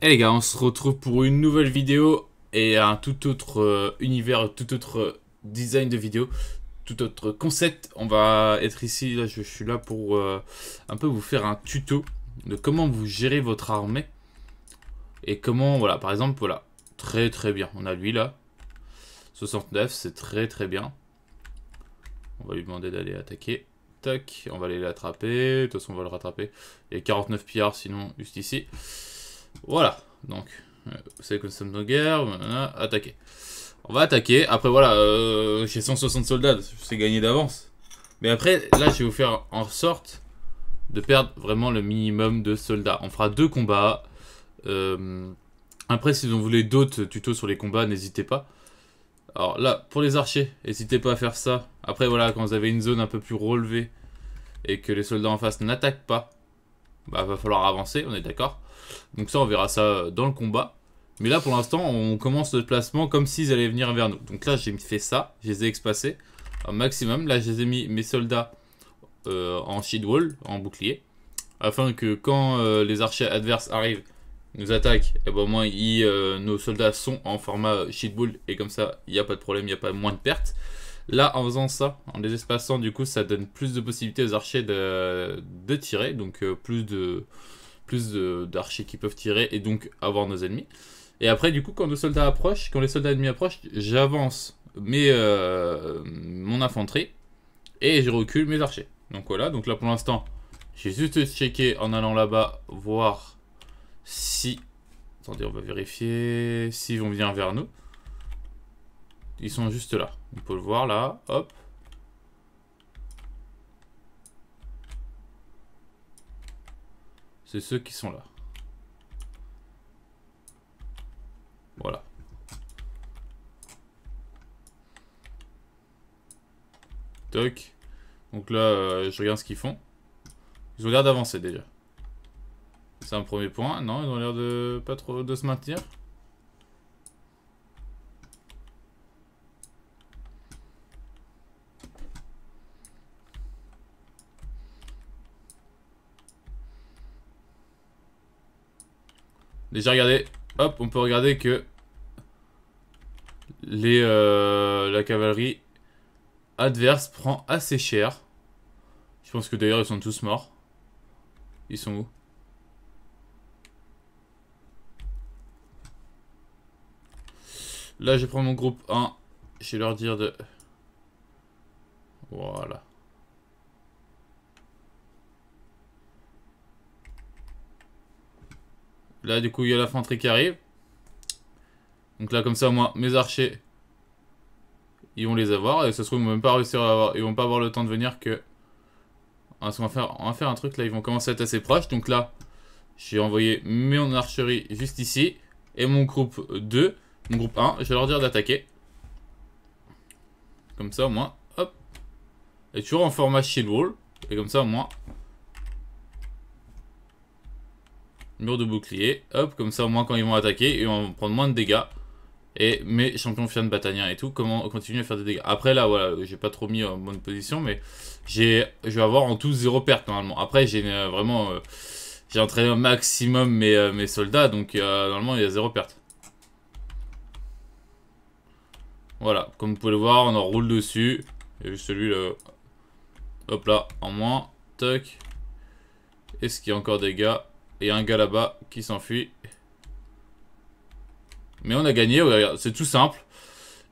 Hey les gars, on se retrouve pour une nouvelle vidéo et un tout autre euh, univers, tout autre euh, design de vidéo, tout autre concept. On va être ici, là je, suis là pour euh, un peu vous faire un tuto de comment vous gérez votre armée et comment, voilà, par exemple, voilà, très très bien. On a lui là, 69, c'est très très bien. On va lui demander d'aller attaquer. Tac, on va aller l'attraper. De toute façon, on va le rattraper. Et 49 pillards, sinon, juste ici. Voilà. Donc, vous savez que nous sommes la guerre. attaquer. On va attaquer. Après, voilà, euh, j'ai 160 soldats. c'est gagné d'avance. Mais après, là, je vais vous faire en sorte de perdre vraiment le minimum de soldats. On fera deux combats. Euh, après, si vous voulez d'autres tutos sur les combats, n'hésitez pas. Alors là, pour les archers, n'hésitez pas à faire ça. Après, voilà, quand vous avez une zone un peu plus relevée et que les soldats en face n'attaquent pas, bah va falloir avancer, on est d'accord. Donc ça, on verra ça euh, dans le combat. Mais là, pour l'instant, on commence le placement comme s'ils allaient venir vers nous. Donc là, j'ai fait ça, je les ai espacés maximum. Là, je les ai mis mes soldats euh, en shield wall, en bouclier, afin que quand euh, les archers adverses arrivent, nous attaquent, et eh bon au moins euh, nos soldats sont en format shitbull et comme ça il n'y a pas de problème, il n'y a pas moins de pertes. Là, en faisant ça, en les espaçant, du coup, ça donne plus de possibilités aux archers de, tirer, donc euh, plus de plus d'archers qui peuvent tirer et donc avoir nos ennemis. Et après, du coup, quand nos soldats approchent, quand les soldats ennemis approchent, j'avance euh, mon infanterie et je recule mes archers. Donc voilà, donc là pour l'instant, j'ai juste checké en allant là-bas, voir si... Attendez, on va vérifier s'ils vont venir vers nous. Ils sont juste là. On peut le voir là. Hop. C'est ceux qui sont là. Voilà. Toc. Donc là, euh, je regarde ce qu'ils font. Ils ont l'air d'avancer déjà. C'est un premier point. Non, ils ont l'air de pas trop de se maintenir. Déjà, regardez. Hop, on peut regarder que les, euh, la cavalerie adverse prend assez cher. Je pense que d'ailleurs, ils sont tous morts. Ils sont où Là, je prends mon groupe 1. Je vais leur dire de... Voilà. Là, du coup, il y a l'infanterie qui arrive. Donc là, comme ça, moi, mes archers, ils vont les avoir. Et ça se trouve, ils vont même pas réussir à avoir... Ils vont pas avoir le temps de venir que... Ah, on, va faire... on va faire un truc, là. Ils vont commencer à être assez proches. Donc là, j'ai envoyé mon archerie juste ici. Et mon groupe 2 groupe 1, je vais leur dire d'attaquer. Comme ça au moins, hop. Et toujours en format shield wall. Et comme ça au moins. Mur de bouclier, hop, comme ça au moins quand ils vont attaquer, ils vont prendre moins de dégâts. Et mes champions fiers de Batania et tout, comment continuer à faire des dégâts. Après là, voilà, j'ai pas trop mis en bonne position, mais j'ai, je vais avoir en tout zéro perte normalement. Après, j'ai euh, vraiment, euh, j'ai entraîné au maximum mes, euh, mes soldats, donc normalement il y a zéro perte. Voilà, comme vous pouvez le voir, on en roule dessus. a juste celui là. Hop là, en moins. Toc. Est-ce qu'il y a encore des gars Et un gars là-bas qui s'enfuit. Mais on a gagné, c'est tout simple.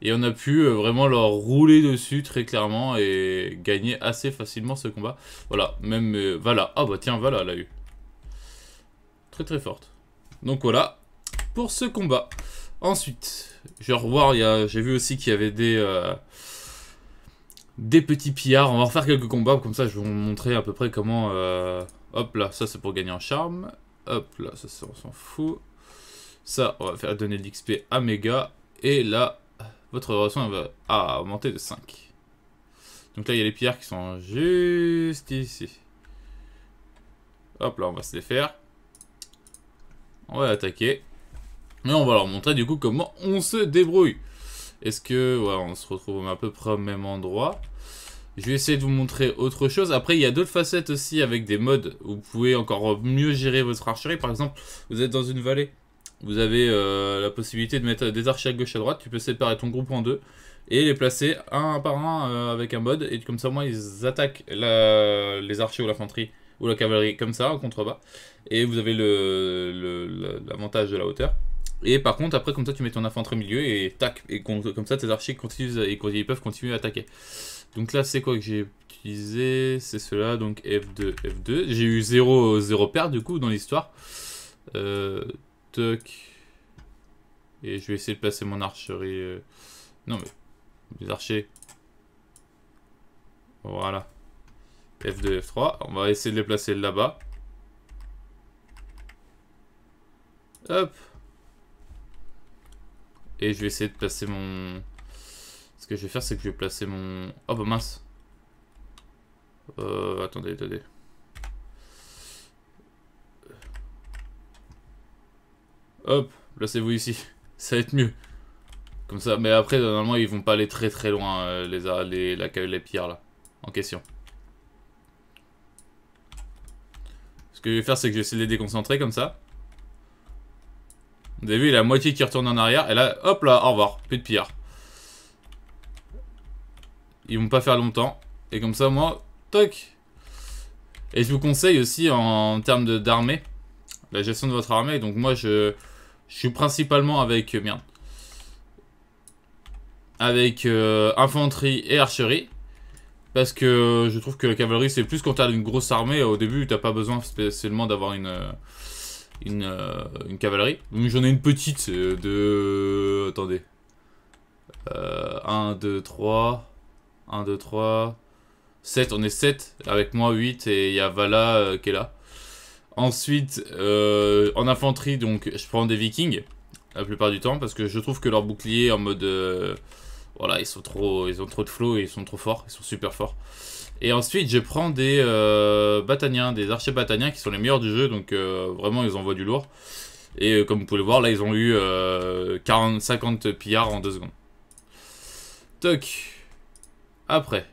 Et on a pu euh, vraiment leur rouler dessus très clairement et gagner assez facilement ce combat. Voilà, même euh, voilà. Ah bah tiens, Vala l'a eu. Très très forte. Donc voilà pour ce combat. Ensuite, je vais revoir, j'ai vu aussi qu'il y avait des, euh, des petits pillards. On va refaire quelques combats, comme ça je vais vous montrer à peu près comment... Euh, hop là, ça c'est pour gagner en charme. Hop là, ça, on s'en fout. Ça, on va faire donner de l'XP à méga Et là, votre relation va ah, augmenter de 5. Donc là, il y a les pierres qui sont juste ici. Hop là, on va se les faire. On va attaquer. Mais on va leur montrer du coup comment on se débrouille. Est-ce que... Voilà, on se retrouve à peu près au même endroit. Je vais essayer de vous montrer autre chose. Après, il y a d'autres facettes aussi avec des modes. Vous pouvez encore mieux gérer votre archerie. Par exemple, vous êtes dans une vallée. Vous avez euh, la possibilité de mettre des archers à gauche à droite. Tu peux séparer ton groupe en deux et les placer un par un euh, avec un mode. Et comme ça, au moins, ils attaquent les archers ou l'infanterie ou la cavalerie comme ça, en contrebas. Et vous avez l'avantage le, L'avantage de la hauteur. Et par contre, après, comme ça, tu mets ton infanterie au milieu et tac, et comme ça, tes archers continuent, et ils peuvent continuer à attaquer. Donc là, c'est quoi que j'ai utilisé C'est cela, donc F2, F2. J'ai eu 0, 0 perte, du coup, dans l'histoire. Euh, toc. Et je vais essayer de placer mon archerie. Euh, non, mais les archers. Voilà. F2, F3. On va essayer de les placer là-bas. Hop. Et je vais essayer de placer mon... Ce que je vais faire, c'est que je vais placer mon... Oh bah mince. Euh, attendez, attendez. Hop, placez-vous ici. Ça va être mieux. Comme ça, mais après, normalement, ils vont pas aller très très loin, euh, les, les, les pierres, là, en question. Ce que je vais faire, c'est que je vais essayer de les déconcentrer, comme ça. Vous avez vu, il a la moitié qui retourne en arrière. Et là, hop là, au revoir. Plus de pillard. Ils vont pas faire longtemps. Et comme ça, moi, toc. Et je vous conseille aussi en termes d'armée, la gestion de votre armée. Donc moi, je, suis principalement avec... Euh, merde. Avec euh, infanterie et archerie. Parce que euh, je trouve que la cavalerie, c'est plus quand t'as une grosse armée. Au début, t'as pas besoin spécialement d'avoir une... Euh, une, cavalerie une cavalerie. J'en ai une petite euh, de... Attendez. 1, 2, 3. 1, 2, 3. 7, on est 7. Avec moi 8 et il y a Vala euh, qui est là. Ensuite, en infanterie, donc je prends des vikings la plupart du temps parce que je trouve que leur bouclier en mode voilà, ils sont trop, ils ont trop de flow et ils sont trop forts, ils sont super forts. Et ensuite, je prends des euh, Bataniens, des archers Bataniens qui sont les meilleurs du jeu, donc euh, vraiment, ils envoient du lourd. Et euh, comme vous pouvez le voir, là, ils ont eu 40, euh, 50 pillards en 2 secondes. Toc. Après.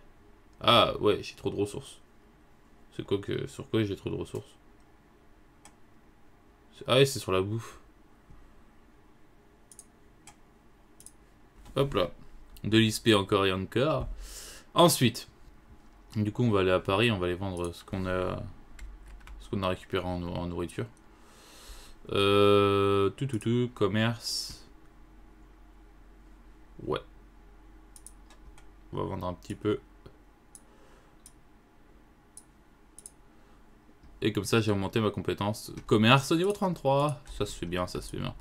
Ah, ouais, j'ai trop de ressources. C'est quoi que... Sur quoi j'ai trop de ressources Ah ouais, c'est sur la bouffe. Hop là. De l'ISP encore et encore. Ensuite, du coup, on va aller à Paris, on va aller vendre ce qu'on a, ce qu'on a récupéré en, en nourriture. Euh, tout, tout, tout, commerce. Ouais. On va vendre un petit peu. Et comme ça, j'ai augmenté ma compétence commerce au niveau 33. Ça se fait bien, ça se fait bien.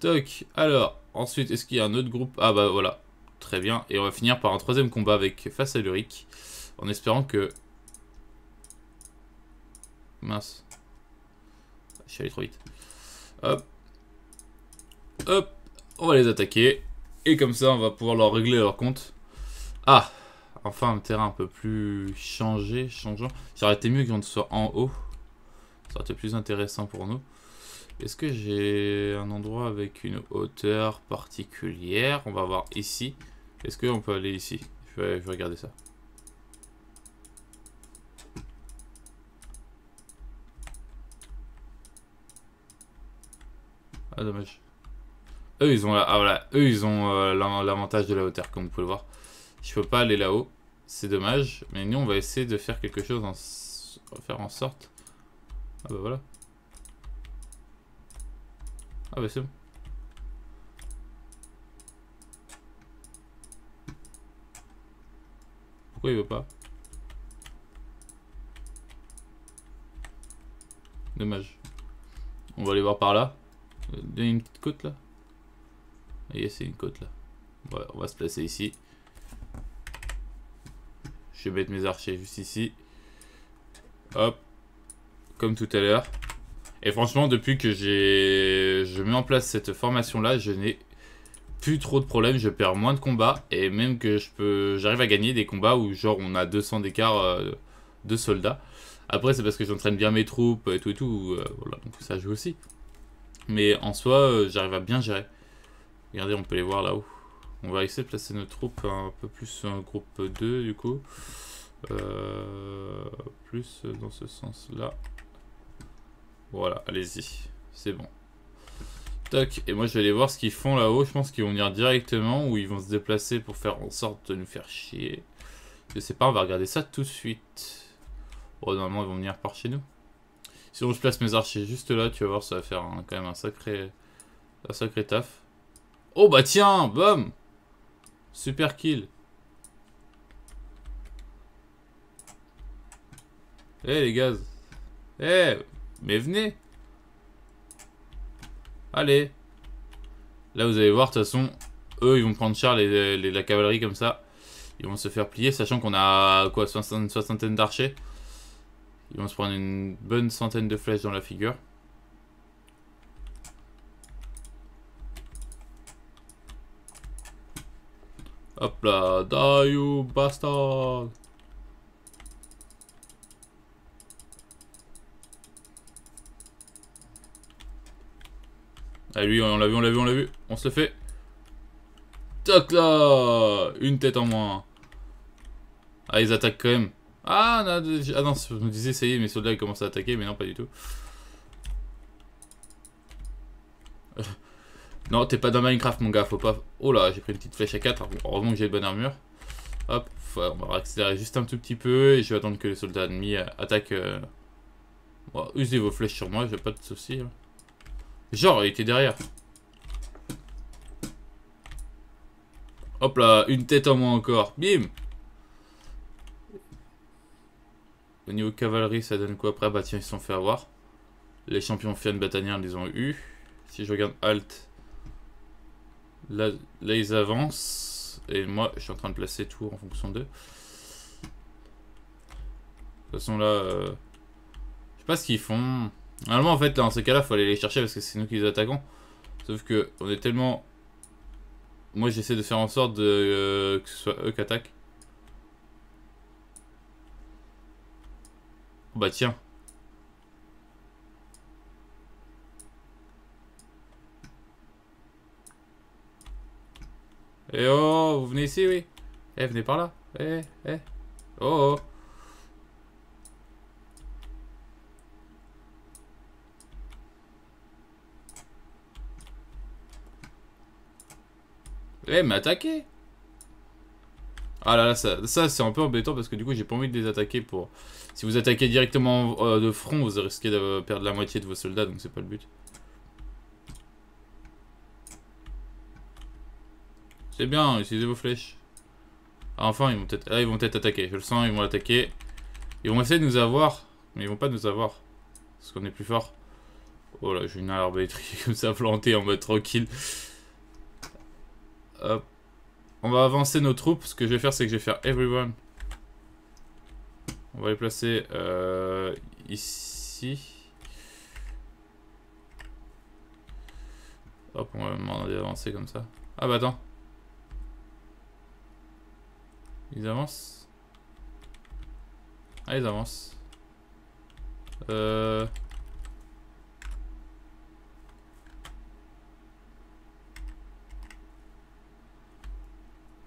Toc. Alors, ensuite, est-ce qu'il y a un autre groupe Ah bah voilà. Très bien. Et on va finir par un troisième combat avec face à l'urique En espérant que... Mince. Je suis allé trop vite. Hop. Hop. On va les attaquer. Et comme ça, on va pouvoir leur régler leur compte. Ah Enfin, un terrain un peu plus changé, changeant. J'aurais été mieux qu'on soit en haut. Ça aurait été plus intéressant pour nous. Est-ce que j'ai un endroit avec une hauteur particulière On va voir ici. Est-ce qu'on peut aller ici je vais, regarder ça. Ah dommage. Eux ils ont ah, voilà, eux ils ont euh, l'avantage de la hauteur comme vous pouvez le voir. Je peux pas aller là-haut, c'est dommage. Mais nous on va essayer de faire quelque chose, en... faire en sorte. Ah bah voilà. Ah bah c'est bon. il veut pas Dommage. On va aller voir par là. Il euh, une petite côte là. Ah, et c'est une côte là. on va se placer ici. Je vais mettre mes archers juste ici. Hop. Comme tout à l'heure. Et franchement, depuis que j'ai je mets en place cette formation là, je n'ai plus trop de problèmes, je perds moins de combats et même que je peux, j'arrive à gagner des combats où genre on a 200 d'écart euh, de soldats. Après c'est parce que j'entraîne bien mes troupes et tout et tout, euh, voilà donc ça joue aussi. Mais en soi euh, j'arrive à bien gérer. Regardez on peut les voir là-haut. On va essayer de placer nos troupes un peu plus en groupe 2 du coup. plus dans ce sens là. Voilà, allez-y, c'est bon. Et moi, je vais aller voir ce qu'ils font là-haut. Je pense qu'ils vont venir directement ou ils vont se déplacer pour faire en sorte de nous faire chier. Je sais pas, on va regarder ça tout de suite. Oh, normalement, ils vont venir par chez nous. Sinon, je place mes archers juste là. Tu vas voir, ça va faire quand même un sacré, un sacré taf. Oh, bah tiens, bam Super kill. Eh, les gaz, Eh, mais venez Allez Là, vous allez voir, de toute façon, eux, ils vont prendre cher les, la cavalerie comme ça. Ils vont se faire plier, sachant qu'on a quoi, une soixantaine d'archers. Ils vont se prendre une bonne centaine de flèches dans la figure. Hop là, die you bastard Ah lui, on l'a vu, on l'a vu, on l'a vu. On se le fait. Toc là Une tête en moins. Ah, ils attaquent quand même. Ah, ah non, je me disais, ça y est, mes soldats ils commencent à attaquer, mais non, pas du tout. non, t'es pas dans Minecraft, mon gars, faut pas... Oh là, j'ai pris une petite flèche à 4. Heureusement que j'ai une bonne armure. Hop, on va accélérer juste un tout petit peu et je vais attendre que les soldats ennemis attaquent. Euh. usez vos flèches sur moi, j'ai pas de soucis. Hein. Genre, il était derrière. Hop là, une tête en moins encore. Bim Au niveau cavalerie, ça donne quoi après Bah tiens, ils se sont fait avoir. Les champions fiennes bataniens les ont eu. Si je regarde Alt, là, ils avancent. Et moi, je suis en train de placer tout en fonction d'eux. De toute façon, là, euh, je sais pas ce qu'ils font. Normalement, en fait, dans ces cas-là, faut aller les chercher parce que c'est nous qui les attaquons. Sauf que on est tellement... Moi, j'essaie de faire en sorte de, euh, que ce soit eux qui attaquent. Oh, bah tiens. Eh oh, vous venez ici, oui. Eh, venez par là. Eh, eh. Oh, oh. Eh, mais attaquer Ah là là, ça, c'est un peu embêtant parce que du coup, j'ai pas envie de les attaquer pour... Si vous attaquez directement euh, de front, vous risquez de perdre la moitié de vos soldats, donc c'est pas le but. C'est bien, utilisez vos flèches. Ah, enfin, ils vont peut-être ah, vont peut attaquer. Je le sens, ils vont attaquer. Ils vont essayer de nous avoir, mais ils vont pas nous avoir. Parce qu'on est plus fort. Oh là, j'ai une électrique comme ça plantée en mode tranquille. On va avancer nos troupes. Ce que je vais faire, c'est que je vais faire everyone. On va les placer euh, ici. Hop, on va demander d'avancer comme ça. Ah bah attends. Ils avancent Ah, ils avancent. Euh...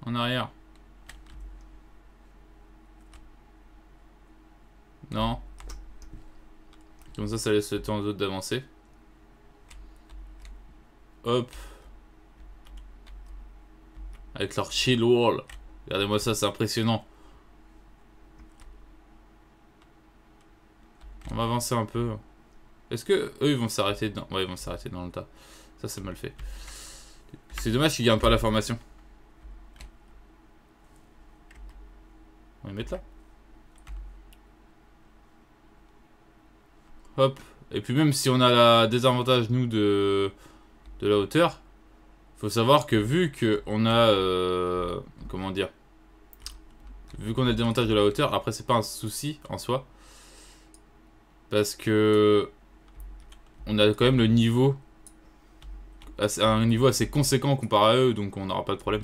En arrière. Non. Comme ça, ça laisse le temps aux autres d'avancer. Hop. Avec leur shield wall. Regardez-moi ça, c'est impressionnant. On va avancer un peu. Est-ce que eux ils vont s'arrêter dedans Ouais, ils vont s'arrêter dans le tas. Ça c'est mal fait. C'est dommage qu'ils gagnent pas la formation. On les mettre là. Hop. Et puis même si on a la désavantage, nous, de, de la hauteur, faut savoir que vu qu'on a... Euh, comment dire Vu qu'on a le désavantage de la hauteur, après, c'est pas un souci en soi. Parce que... On a quand même le niveau... un niveau assez conséquent comparé à eux, donc on n'aura pas de problème.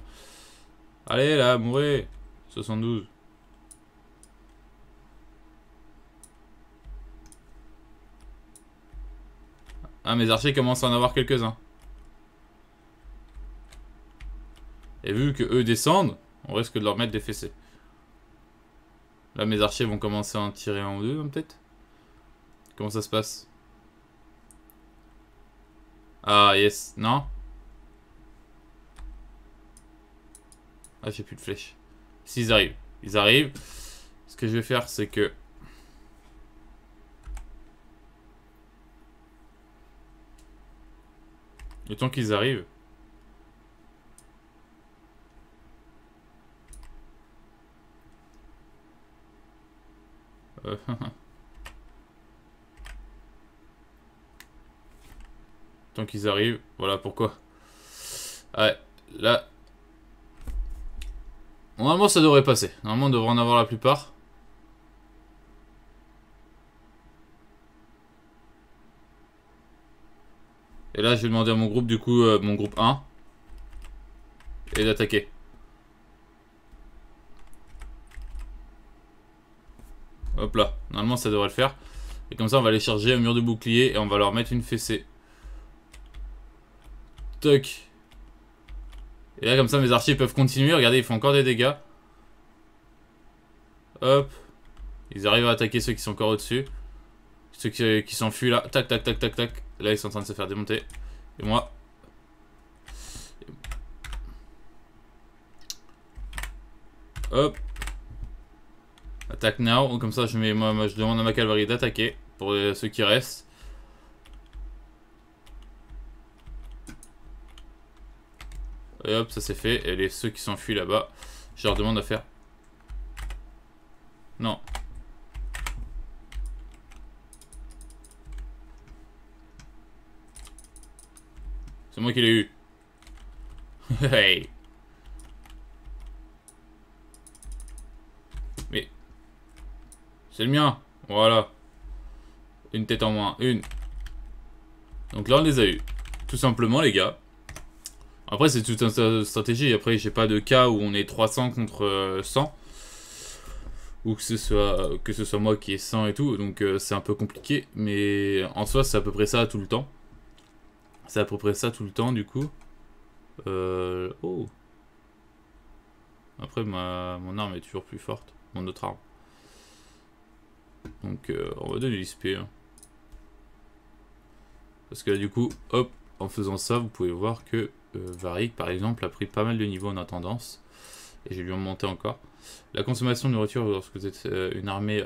Allez, là, mourrez 72. Ah, mes archers commencent à en avoir quelques-uns. Et vu que eux descendent, on risque de leur mettre des fessées. Là, mes archers vont commencer à en tirer un ou deux, hein, peut-être Comment ça se passe Ah, yes. Non Ah, j'ai plus de flèches. S'ils arrivent. Ils arrivent. Ce que je vais faire, c'est que... Et tant qu'ils arrivent. Euh, tant qu'ils arrivent, voilà pourquoi. Ouais, là. Normalement ça devrait passer. Normalement on devrait en avoir la plupart. Et là, je vais demander à mon groupe, du coup, euh, mon groupe 1. Et d'attaquer. Hop là. Normalement, ça devrait le faire. Et comme ça, on va aller charger un mur de bouclier et on va leur mettre une fessée. Toc. Et là, comme ça, mes archers peuvent continuer. Regardez, ils font encore des dégâts. Hop. Ils arrivent à attaquer ceux qui sont encore au-dessus. Ceux qui, qui s'enfuient là. Tac, tac, tac, tac, tac. Là, ils sont en train de se faire démonter. Et moi... Hop. Attaque now. Comme ça, je, mets, moi, je demande à ma cavalerie d'attaquer pour ceux qui restent. Et hop, ça c'est fait. Et les, ceux qui s'enfuient là-bas, je leur demande à faire... Non, C'est moi qui l'ai eu. hey. Mais. C'est le mien. Voilà. Une tête en moins. Une. Donc là, on les a eu. Tout simplement, les gars. Après, c'est toute une stratégie. Après, j'ai pas de cas où on est 300 contre 100. Euh, Ou que ce soit, que ce soit moi qui ai 100 et tout. Donc, euh, c'est un peu compliqué. Mais en soi, c'est à peu près ça tout le temps. C'est à peu près ça tout le temps, du coup. Euh, oh Après, ma... mon arme est toujours plus forte. Mon autre arme. Donc, euh, on va donner l'ISP. Hein. Parce que là, du coup, hop, en faisant ça, vous pouvez voir que Varik euh, Varic, par exemple, a pris pas mal de niveaux en attendance. Et j'ai lui en monter encore. La consommation de nourriture lorsque vous êtes une armée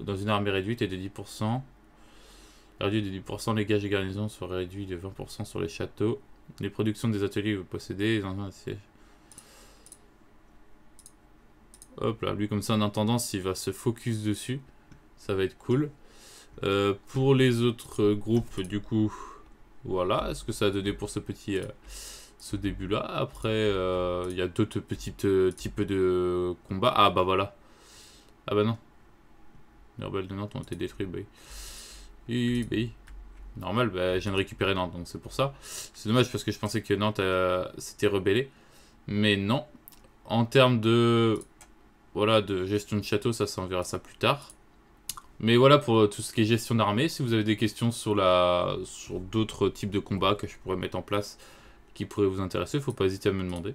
dans une armée réduite est de 10% réduit de 10%, les gages et garnisons sont réduits de 20% sur les châteaux. Les productions des ateliers que vous possédez, Hop là, lui comme ça en attendant s'il va se focus dessus, ça va être cool. Euh, pour les autres groupes, du coup, voilà, est ce que ça a donné pour ce petit... Euh, ce début là après euh, il y a d'autres petits types de combats ah bah voilà ah bah non les rebelles de Nantes ont été détruits bah oui, bah oui, Normal, bah, je viens de récupérer Nantes, donc c'est pour ça. C'est dommage parce que je pensais que Nantes euh, s'était rebellé. Mais non. En termes de, voilà, de gestion de château, ça, ça on verra ça plus tard. Mais voilà pour euh, tout ce qui est gestion d'armée. Si vous avez des questions sur, la... sur d'autres types de combats que je pourrais mettre en place qui pourraient vous intéresser, faut pas hésiter à me demander.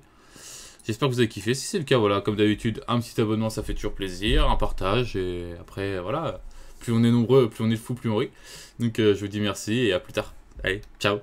J'espère que vous avez kiffé. Si c'est le cas, voilà, comme d'habitude, un petit abonnement, ça fait toujours plaisir, un partage, et après, voilà, plus on est nombreux, plus on est fou, plus on rit. Donc euh, je vous dis merci et à plus tard. Allez, ciao